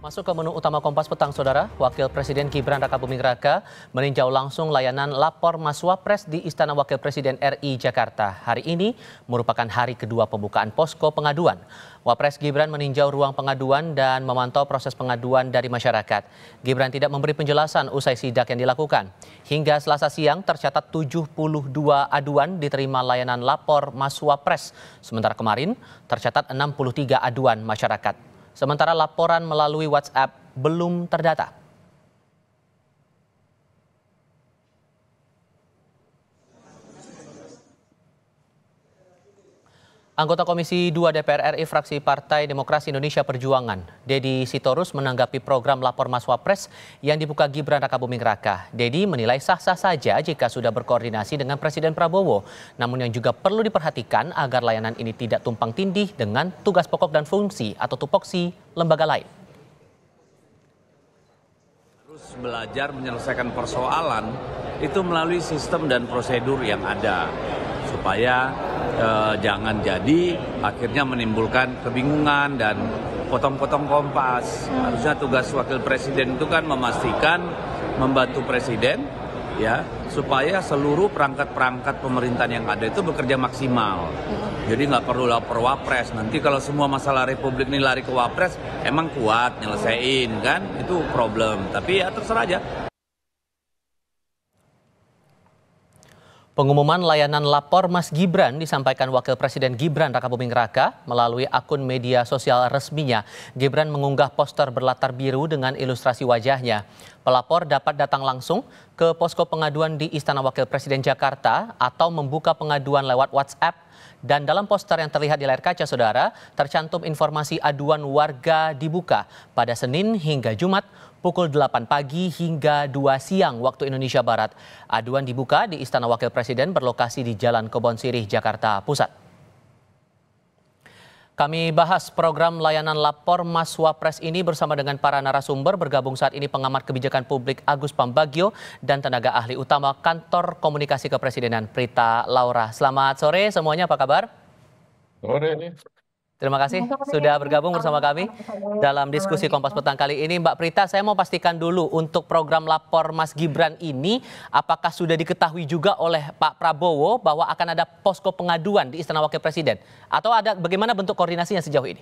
Masuk ke menu utama Kompas Petang, Saudara. Wakil Presiden Gibran Raka Buming Raka meninjau langsung layanan lapor Maswa Pres di Istana Wakil Presiden RI Jakarta. Hari ini merupakan hari kedua pembukaan posko pengaduan. Wapres Gibran meninjau ruang pengaduan dan memantau proses pengaduan dari masyarakat. Gibran tidak memberi penjelasan usai sidak yang dilakukan. Hingga selasa siang tercatat 72 aduan diterima layanan lapor Maswa Pres. Sementara kemarin tercatat 63 aduan masyarakat. Sementara laporan melalui WhatsApp belum terdata. Anggota Komisi 2 DPR RI fraksi Partai Demokrasi Indonesia Perjuangan, Dedi Sitorus menanggapi program lapor Mas Wapres yang dibuka Gibran Rakabuming Raka. Dedi menilai sah-sah saja jika sudah berkoordinasi dengan Presiden Prabowo, namun yang juga perlu diperhatikan agar layanan ini tidak tumpang tindih dengan tugas pokok dan fungsi atau tupoksi lembaga lain. Terus belajar menyelesaikan persoalan itu melalui sistem dan prosedur yang ada supaya e, jangan jadi akhirnya menimbulkan kebingungan dan potong-potong kompas. Hmm. Harusnya tugas wakil presiden itu kan memastikan membantu presiden ya supaya seluruh perangkat-perangkat pemerintahan yang ada itu bekerja maksimal. Hmm. Jadi nggak perlu lapor wapres. Nanti kalau semua masalah republik ini lari ke wapres, emang kuat nyelesain kan? Itu problem. Tapi ya terserah aja. Pengumuman layanan lapor Mas Gibran disampaikan Wakil Presiden Gibran Raka Buming Raka melalui akun media sosial resminya. Gibran mengunggah poster berlatar biru dengan ilustrasi wajahnya. Pelapor dapat datang langsung ke posko pengaduan di Istana Wakil Presiden Jakarta atau membuka pengaduan lewat WhatsApp dan dalam poster yang terlihat di layar kaca saudara, tercantum informasi aduan warga dibuka pada Senin hingga Jumat pukul 8 pagi hingga 2 siang waktu Indonesia Barat. Aduan dibuka di Istana Wakil Presiden berlokasi di Jalan Kebon Sirih, Jakarta Pusat. Kami bahas program layanan lapor Mas Wapres ini bersama dengan para narasumber bergabung saat ini pengamat kebijakan publik Agus Pambagio dan tenaga ahli utama Kantor Komunikasi Kepresidenan Prita Laura. Selamat sore semuanya, apa kabar? Sore. Terima kasih sudah bergabung bersama kami dalam diskusi Kompas Petang kali ini. Mbak Prita, saya mau pastikan dulu untuk program lapor Mas Gibran ini, apakah sudah diketahui juga oleh Pak Prabowo bahwa akan ada posko pengaduan di Istana Wakil Presiden? Atau ada bagaimana bentuk koordinasinya sejauh ini?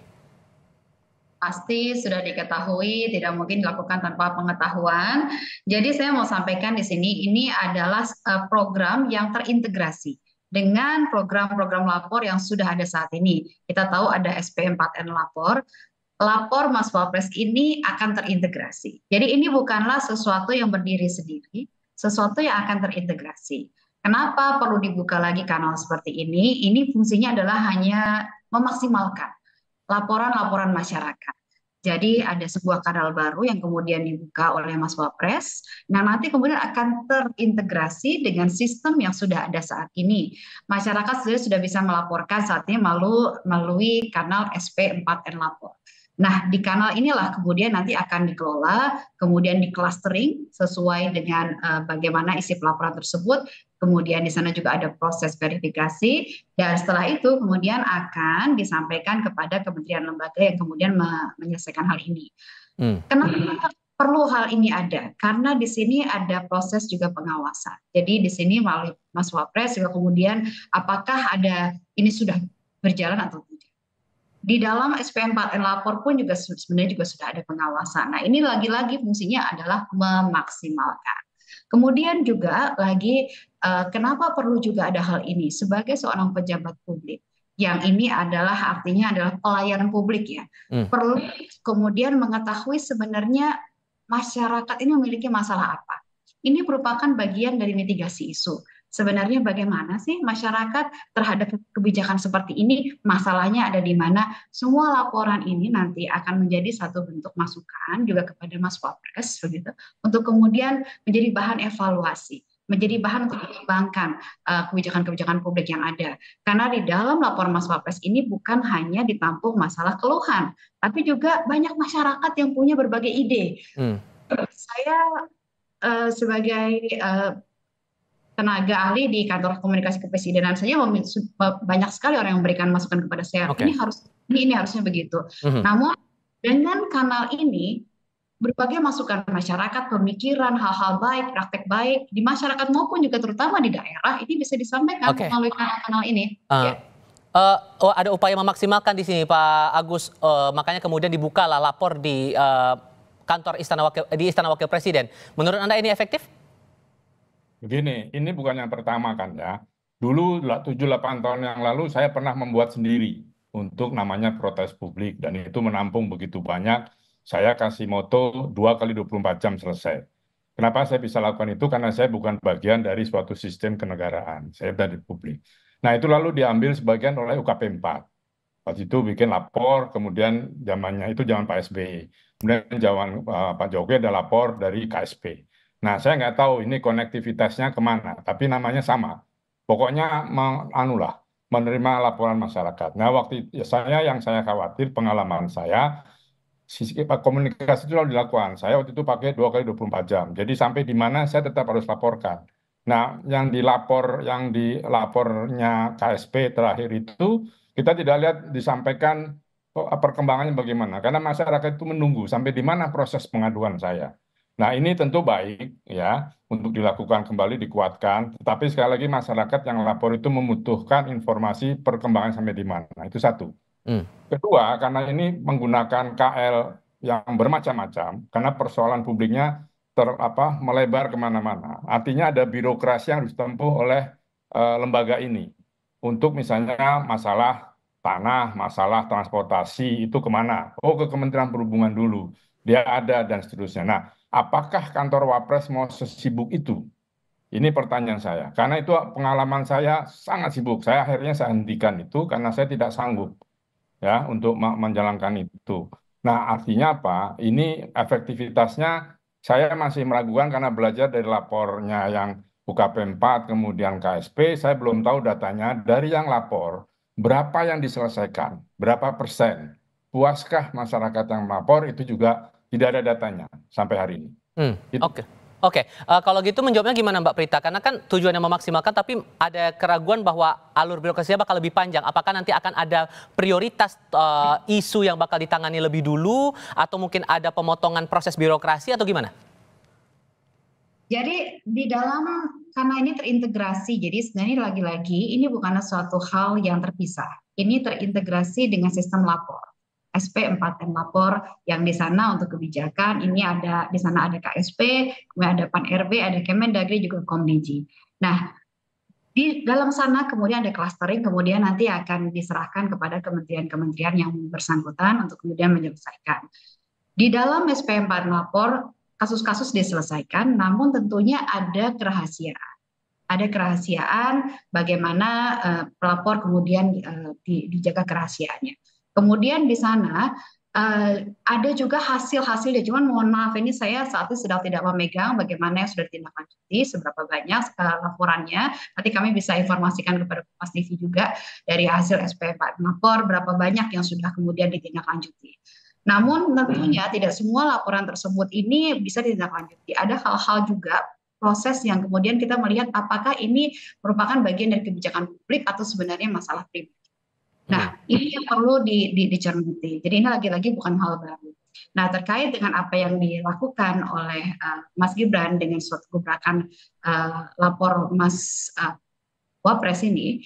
pasti sudah diketahui, tidak mungkin dilakukan tanpa pengetahuan. Jadi saya mau sampaikan di sini ini adalah eh, program yang terintegrasi dengan program-program lapor yang sudah ada saat ini. Kita tahu ada SP4N lapor, lapor Mas Wapres ini akan terintegrasi. Jadi ini bukanlah sesuatu yang berdiri sendiri, sesuatu yang akan terintegrasi. Kenapa perlu dibuka lagi kanal seperti ini? Ini fungsinya adalah hanya memaksimalkan laporan-laporan masyarakat. Jadi ada sebuah kanal baru yang kemudian dibuka oleh Mas Wapres. Nah nanti kemudian akan terintegrasi dengan sistem yang sudah ada saat ini. Masyarakat sebenarnya sudah bisa melaporkan saat ini melalui, melalui kanal SP4N Lapor. Nah, di kanal inilah kemudian nanti akan dikelola, kemudian di clustering sesuai dengan uh, bagaimana isi pelaporan tersebut Kemudian di sana juga ada proses verifikasi dan setelah itu kemudian akan disampaikan kepada kementerian lembaga yang kemudian menyelesaikan hal ini. Hmm. Kenapa perlu hal ini ada? Karena di sini ada proses juga pengawasan. Jadi di sini melalui Mas Wapres juga kemudian apakah ada ini sudah berjalan atau tidak? di dalam SPM4N lapor pun juga sebenarnya juga sudah ada pengawasan. Nah, ini lagi-lagi fungsinya adalah memaksimalkan. Kemudian juga lagi uh, kenapa perlu juga ada hal ini sebagai seorang pejabat publik yang ini adalah artinya adalah pelayanan publik ya. Hmm. Perlu kemudian mengetahui sebenarnya masyarakat ini memiliki masalah apa. Ini merupakan bagian dari mitigasi isu sebenarnya bagaimana sih masyarakat terhadap kebijakan seperti ini masalahnya ada di mana semua laporan ini nanti akan menjadi satu bentuk masukan juga kepada Mas Wapres begitu untuk kemudian menjadi bahan evaluasi menjadi bahan untuk mengembangkan uh, eh, kebijakan-kebijakan publik yang ada. Karena di dalam laporan Mas Wapres ini bukan hanya ditampung masalah keluhan, tapi juga banyak masyarakat yang punya berbagai ide. Hmm. Saya uh, sebagai uh, tenaga ahli di kantor komunikasi kepresidenan saja banyak sekali orang yang memberikan masukan kepada saya okay. ini harus ini ini harusnya begitu. Mm-hmm. Namun dengan kanal ini berbagai masukan masyarakat, pemikiran, hal-hal baik, praktek baik di masyarakat maupun juga terutama di daerah ini bisa disampaikan okay. melalui kanal-kanal ini. Uh. Ah. Yeah. Ya. Uh, oh, ada upaya memaksimalkan di sini Pak Agus, uh, makanya kemudian dibukalah lapor di uh, kantor Istana Wakil, di Istana Wakil Presiden. Menurut Anda ini efektif? begini ini bukan yang pertama kan ya dulu 7-8 tahun yang lalu saya pernah membuat sendiri untuk namanya protes publik dan itu menampung begitu banyak saya kasih moto 2 kali 24 jam selesai kenapa saya bisa lakukan itu karena saya bukan bagian dari suatu sistem kenegaraan saya dari publik nah itu lalu diambil sebagian oleh UKP 4 waktu itu bikin lapor kemudian zamannya itu zaman Pak SBY e. kemudian zaman uh, Pak Jokowi ada lapor dari KSP Nah, saya nggak tahu ini konektivitasnya kemana, tapi namanya sama. Pokoknya anulah menerima laporan masyarakat. Nah, waktu itu, ya, saya yang saya khawatir pengalaman saya sisi komunikasi itu harus dilakukan. Saya waktu itu pakai dua kali 24 jam. Jadi sampai di mana saya tetap harus laporkan. Nah, yang dilapor yang dilapornya KSP terakhir itu kita tidak lihat disampaikan oh, perkembangannya bagaimana karena masyarakat itu menunggu sampai di mana proses pengaduan saya. Nah, ini tentu baik ya untuk dilakukan kembali dikuatkan, tetapi sekali lagi masyarakat yang lapor itu membutuhkan informasi perkembangan sampai di mana. Nah, Itu satu. Hmm. Kedua, karena ini menggunakan KL yang bermacam-macam, karena persoalan publiknya ter apa melebar kemana-mana. Artinya ada birokrasi yang harus ditempuh oleh uh, lembaga ini untuk misalnya masalah tanah, masalah transportasi itu kemana? Oh ke Kementerian Perhubungan dulu, dia ada dan seterusnya. Nah apakah kantor wapres mau sesibuk itu? Ini pertanyaan saya. Karena itu pengalaman saya sangat sibuk. Saya akhirnya saya hentikan itu karena saya tidak sanggup ya untuk menjalankan itu. Nah, artinya apa? Ini efektivitasnya saya masih meragukan karena belajar dari lapornya yang UKP 4 kemudian KSP, saya belum tahu datanya dari yang lapor berapa yang diselesaikan, berapa persen. Puaskah masyarakat yang melapor itu juga tidak ada datanya sampai hari ini. Hmm. Gitu. Oke. Okay. Oke, okay. uh, eh, kalau gitu menjawabnya gimana Mbak Prita? Karena kan tujuannya memaksimalkan, tapi ada keraguan bahwa alur birokrasinya bakal lebih panjang. Apakah nanti akan ada prioritas uh, isu yang bakal ditangani lebih dulu, atau mungkin ada pemotongan proses birokrasi atau gimana? Jadi di dalam karena ini terintegrasi, jadi sebenarnya lagi-lagi ini bukanlah suatu hal yang terpisah. Ini terintegrasi dengan sistem lapor. SP4M Lapor yang di sana untuk kebijakan ini ada di sana ada KSP, kemudian ada Pan RB, ada Kemendagri juga Komdigi. Nah, di dalam sana kemudian ada clustering, kemudian nanti akan diserahkan kepada kementerian-kementerian yang bersangkutan untuk kemudian menyelesaikan. Di dalam SP4 lapor, kasus-kasus diselesaikan, namun tentunya ada kerahasiaan. Ada kerahasiaan bagaimana uh, pelapor kemudian uh, di, dijaga kerahasiaannya. Kemudian di sana Uh, ada juga hasil hasil ya, cuman mohon maaf ini saya saat ini sedang tidak memegang bagaimana yang sudah ditindaklanjuti, seberapa banyak uh, laporannya. Nanti kami bisa informasikan kepada Mas TV juga dari hasil SP Pak Pelapor berapa banyak yang sudah kemudian ditindaklanjuti. Namun tentunya hmm. tidak semua laporan tersebut ini bisa ditindaklanjuti. Ada hal-hal juga proses yang kemudian kita melihat apakah ini merupakan bagian dari kebijakan publik atau sebenarnya masalah pribadi. Nah, hmm. ini yang perlu di, di, dicermati. Jadi ini lagi-lagi bukan hal baru. Nah, terkait dengan apa yang dilakukan oleh uh, Mas Gibran dengan suatu gebrakan uh, lapor Mas uh, Wapres ini,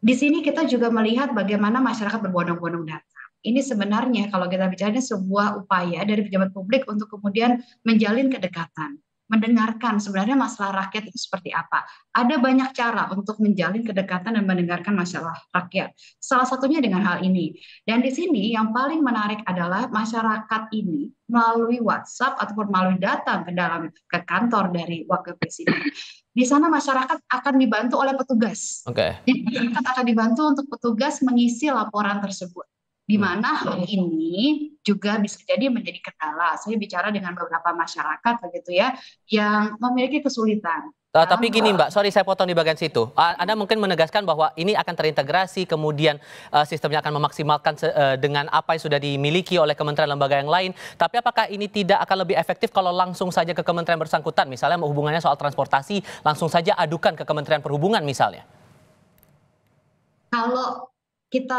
di sini kita juga melihat bagaimana masyarakat berbondong-bondong datang ini sebenarnya kalau kita bicara ini sebuah upaya dari pejabat publik untuk kemudian menjalin kedekatan mendengarkan sebenarnya masalah rakyat itu seperti apa. Ada banyak cara untuk menjalin kedekatan dan mendengarkan masalah rakyat. Salah satunya dengan hal ini. Dan di sini yang paling menarik adalah masyarakat ini melalui WhatsApp ataupun melalui datang ke dalam ke kantor dari wakil presiden. Di sana masyarakat akan dibantu oleh petugas. Oke. Okay. Jadi masyarakat akan dibantu untuk petugas mengisi laporan tersebut di hmm. mana hal ini juga bisa jadi menjadi kendala. Saya bicara dengan beberapa masyarakat begitu ya yang memiliki kesulitan. Uh, tapi gini Mbak, sorry saya potong di bagian situ. Anda mungkin menegaskan bahwa ini akan terintegrasi, kemudian uh, sistemnya akan memaksimalkan uh, dengan apa yang sudah dimiliki oleh kementerian lembaga yang lain. Tapi apakah ini tidak akan lebih efektif kalau langsung saja ke kementerian bersangkutan, misalnya hubungannya soal transportasi, langsung saja adukan ke kementerian perhubungan misalnya? Kalau kita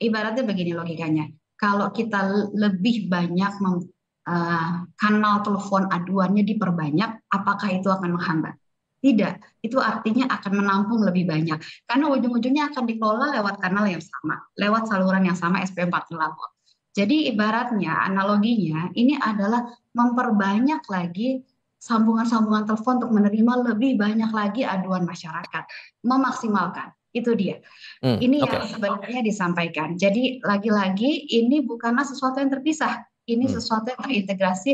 ibaratnya begini logikanya. Kalau kita lebih banyak mem, uh, kanal telepon aduannya diperbanyak, apakah itu akan menghambat? Tidak, itu artinya akan menampung lebih banyak. Karena ujung-ujungnya akan dikelola lewat kanal yang sama, lewat saluran yang sama sp 4 melapor. Jadi ibaratnya, analoginya, ini adalah memperbanyak lagi sambungan-sambungan telepon untuk menerima lebih banyak lagi aduan masyarakat. Memaksimalkan. Itu dia. Hmm, ini okay. yang sebenarnya disampaikan. Jadi lagi-lagi ini bukanlah sesuatu yang terpisah. Ini hmm. sesuatu yang terintegrasi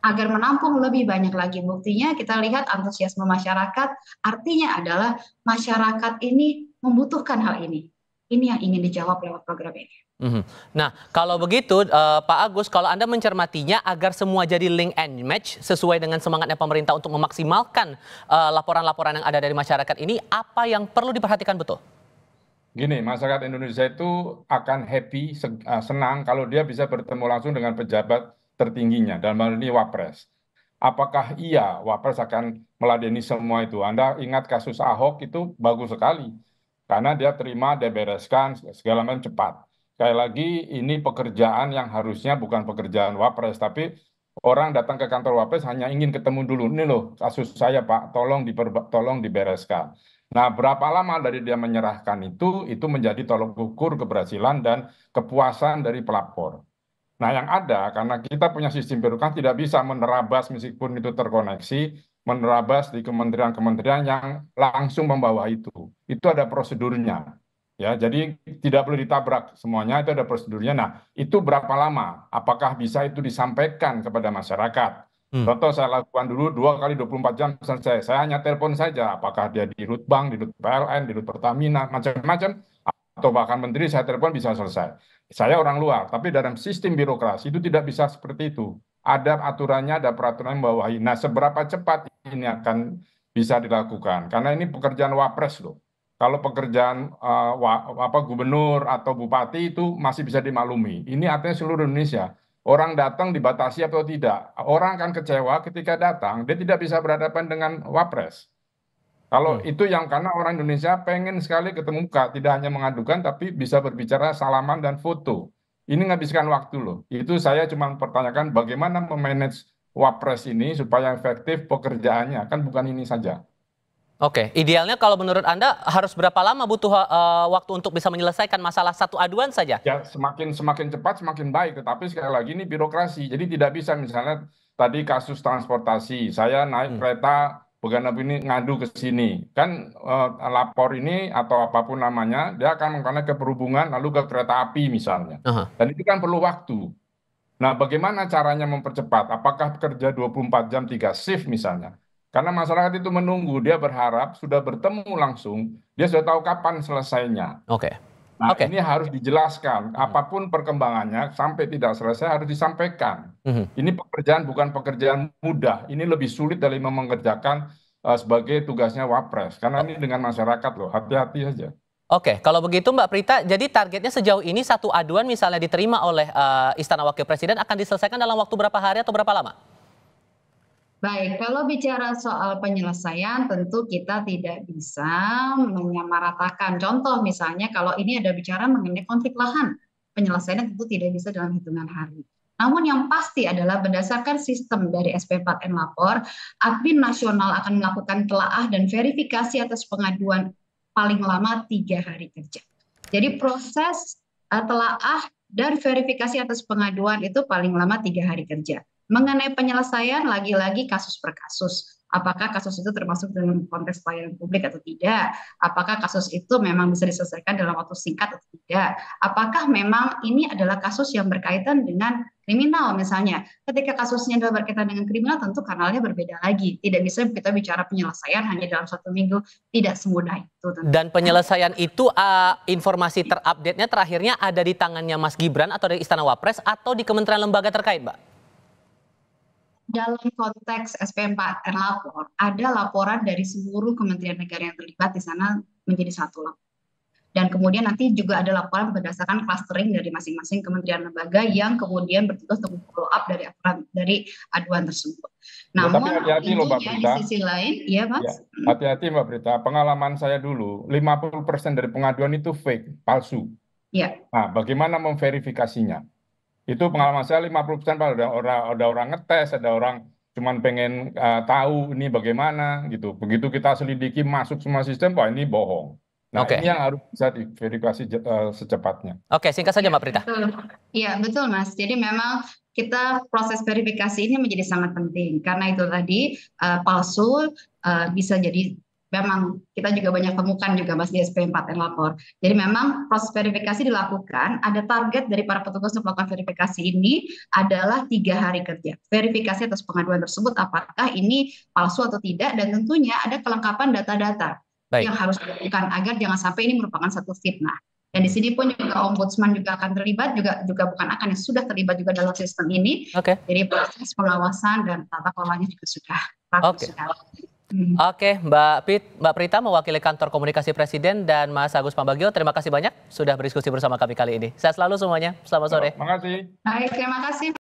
agar menampung lebih banyak lagi buktinya kita lihat antusiasme masyarakat artinya adalah masyarakat ini membutuhkan hal ini ini yang ingin dijawab lewat program ini Mhm. Nah, kalau begitu uh, Pak Agus, kalau Anda mencermatinya agar semua jadi link and match sesuai dengan semangatnya pemerintah untuk memaksimalkan eh, laporan-laporan uh, yang ada dari masyarakat ini, apa yang perlu diperhatikan betul? Gini, masyarakat Indonesia itu akan happy, eh, senang kalau dia bisa bertemu langsung dengan pejabat tertingginya, dalam hal ini Wapres. Apakah iya Wapres akan meladeni semua itu? Anda ingat kasus Ahok itu bagus sekali, karena dia terima, dia bereskan, segala macam cepat sekali lagi ini pekerjaan yang harusnya bukan pekerjaan wapres tapi orang datang ke kantor wapres hanya ingin ketemu dulu ini loh kasus saya pak tolong diperba tolong dibereskan nah berapa lama dari dia menyerahkan itu itu menjadi tolok ukur keberhasilan dan kepuasan dari pelapor nah yang ada karena kita punya sistem birokrat tidak bisa menerabas meskipun itu terkoneksi menerabas di kementerian-kementerian yang langsung membawa itu. Itu ada prosedurnya ya jadi tidak perlu ditabrak semuanya itu ada prosedurnya nah itu berapa lama apakah bisa itu disampaikan kepada masyarakat hmm. contoh saya lakukan dulu dua kali 24 jam selesai saya hanya telepon saja apakah dia di rut bank di rut PLN di rut Pertamina macam-macam atau bahkan menteri saya telepon bisa selesai saya orang luar tapi dalam sistem birokrasi itu tidak bisa seperti itu ada aturannya ada peraturan yang bawahi nah seberapa cepat ini akan bisa dilakukan karena ini pekerjaan wapres loh kalau pekerjaan uh, apa gubernur atau bupati itu masih bisa dimaklumi. Ini artinya seluruh Indonesia. Orang datang dibatasi atau tidak. Orang akan kecewa ketika datang dia tidak bisa berhadapan dengan wapres. Kalau hmm. itu yang karena orang Indonesia pengen sekali ketemu muka, tidak hanya mengadukan tapi bisa berbicara salaman dan foto. Ini menghabiskan waktu loh. Itu saya cuma pertanyakan bagaimana memanage wapres ini supaya efektif pekerjaannya. Kan bukan ini saja. Oke, idealnya kalau menurut Anda harus berapa lama butuh uh, waktu untuk bisa menyelesaikan masalah satu aduan saja? Ya, semakin semakin cepat semakin baik, tetapi sekali lagi ini birokrasi. Jadi tidak bisa misalnya tadi kasus transportasi, saya naik hmm. kereta Bukan ini ngadu ke sini. Kan uh, lapor ini atau apapun namanya, dia akan mengkena ke perhubungan lalu ke kereta api misalnya. Uh -huh. Dan itu kan perlu waktu. Nah, bagaimana caranya mempercepat? Apakah kerja 24 jam 3 shift misalnya? Karena masyarakat itu menunggu, dia berharap sudah bertemu langsung, dia sudah tahu kapan selesainya. Oke. Okay. Nah, okay. ini harus dijelaskan. Apapun perkembangannya, sampai tidak selesai harus disampaikan. Mm-hmm. Ini pekerjaan bukan pekerjaan mudah. Ini lebih sulit dari mengerjakan uh, sebagai tugasnya wapres. Karena okay. ini dengan masyarakat loh, hati-hati saja. Oke, kalau begitu Mbak Prita, jadi targetnya sejauh ini satu aduan misalnya diterima oleh uh, Istana Wakil Presiden akan diselesaikan dalam waktu berapa hari atau berapa lama? Baik, kalau bicara soal penyelesaian, tentu kita tidak bisa menyamaratakan. Contoh misalnya kalau ini ada bicara mengenai konflik lahan, penyelesaiannya tentu tidak bisa dalam hitungan hari. Namun yang pasti adalah berdasarkan sistem dari SP4N Lapor, admin nasional akan melakukan telaah dan verifikasi atas pengaduan paling lama tiga hari kerja. Jadi proses eh, telaah dan verifikasi atas pengaduan itu paling lama tiga hari kerja. Mengenai penyelesaian lagi-lagi kasus per kasus apakah kasus itu termasuk dalam konteks pelayanan publik atau tidak, apakah kasus itu memang bisa diselesaikan dalam waktu singkat atau tidak, apakah memang ini adalah kasus yang berkaitan dengan kriminal misalnya. Ketika kasusnya adalah berkaitan dengan kriminal tentu kanalnya berbeda lagi. Tidak bisa kita bicara penyelesaian hanya dalam satu minggu, tidak semudah itu. Tentu. Dan penyelesaian itu uh, informasi terupdate-nya terakhirnya ada di tangannya Mas Gibran atau dari Istana Wapres atau di kementerian lembaga terkait, Mbak? dalam konteks SPM4 lapor, ada laporan dari seluruh kementerian negara yang terlibat di sana menjadi satu laporan. Dan kemudian nanti juga ada laporan berdasarkan clustering dari masing-masing kementerian lembaga yang kemudian bertugas untuk follow up dari aturan dari aduan tersebut. Namun ya, tapi hati-hati loh Mbak Berita. Ya, di sisi lain, iya, ya Mas. Hmm. hati hati-hati Mbak Prita, pengalaman saya dulu 50% dari pengaduan itu fake, palsu. Ya. Nah, bagaimana memverifikasinya? itu pengalaman saya lima 50% Pak ada orang ada orang ngetes, ada orang cuman pengen uh, tahu ini bagaimana gitu. Begitu kita selidiki masuk semua sistem, Pak ini bohong. Nah, okay. ini yang harus bisa diverifikasi uh, secepatnya. Oke, okay, singkat saja Mbak Prita. Iya, betul. betul Mas. Jadi memang kita proses verifikasi ini menjadi sangat penting karena itu tadi uh, palsu uh, bisa jadi memang kita juga banyak temukan juga Mas di SP4 yang lapor. Jadi memang proses verifikasi dilakukan, ada target dari para petugas untuk melakukan verifikasi ini adalah tiga hari kerja. Verifikasi atas pengaduan tersebut apakah ini palsu atau tidak dan tentunya ada kelengkapan data-data yang harus dilakukan agar jangan sampai ini merupakan satu fitnah. Dan di sini pun juga ombudsman juga akan terlibat juga juga bukan akan yang sudah terlibat juga dalam sistem ini. Okay. Jadi proses pengawasan dan tata kelolanya juga sudah bagus okay. Hmm. Oke, Mbak Pit, Mbak Prita mewakili kantor komunikasi Presiden dan Mas Agus Pambagio. Terima kasih banyak sudah berdiskusi bersama kami kali ini. Saya selalu semuanya. Selamat sore. Terima kasih. Baik, terima kasih.